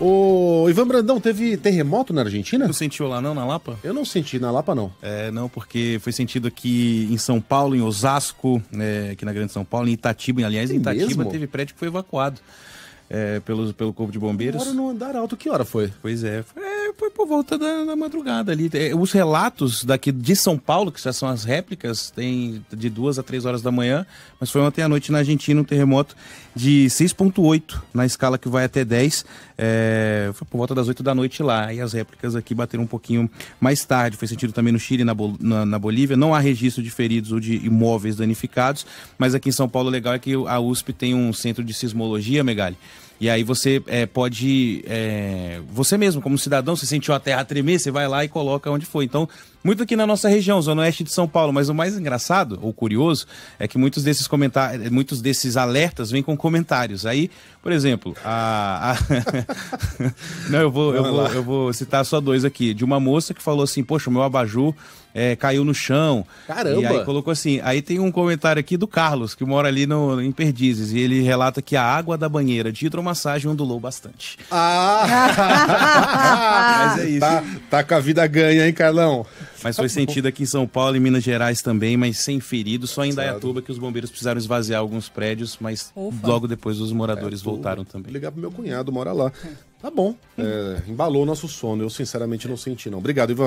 O Ivan Brandão, teve terremoto na Argentina? Não sentiu lá não, na Lapa? Eu não senti na Lapa, não. É, não, porque foi sentido aqui em São Paulo, em Osasco, né, aqui na Grande São Paulo, em Itatiba, aliás, em Itatiba mesmo? teve prédio que foi evacuado. É, pelo, pelo Corpo de Bombeiros. Agora no andar alto, que hora foi? Pois é, foi, é, foi por volta da, da, madrugada ali. É, os relatos daqui de São Paulo, que já são as réplicas, tem de duas a três horas da manhã, mas foi ontem à noite na Argentina um terremoto de 6.8 na escala que vai até 10. É, foi por volta das 8 da noite lá. E as réplicas aqui bateram um pouquinho mais tarde. Foi sentido também no Chile, na, Bol na, na Bolívia. Não há registro de feridos ou de imóveis danificados, mas aqui em São Paulo o legal é que a USP tem um centro de sismologia, Megali. E aí você é, pode. É, você mesmo, como cidadão, se sentiu a terra tremer, você vai lá e coloca onde foi. Então, muito aqui na nossa região, Zona Oeste de São Paulo. Mas o mais engraçado, ou curioso, é que muitos desses comentários, muitos desses alertas vêm com comentários. Aí, por exemplo, a. a... Não, eu vou, eu vou, eu, vou, citar só dois aqui. De uma moça que falou assim, poxa, o meu abajur. É, caiu no chão. Caramba! E aí colocou assim. Aí tem um comentário aqui do Carlos, que mora ali no, em Perdizes, e ele relata que a água da banheira de hidromassagem massagem ondulou bastante. Ah! mas é isso. Tá, tá, com a vida ganha, hein, Carlão? Mas foi sentido aqui em São Paulo e Minas Gerais também, mas sem feridos. Só em Dayatuba que os bombeiros precisaram esvaziar alguns prédios, mas Ufa. logo depois os moradores é, voltaram também. Ligar pro meu cunhado, mora lá. Tá bom. É, embalou o nosso sono. Eu sinceramente não senti, não. Obrigado, Ivan.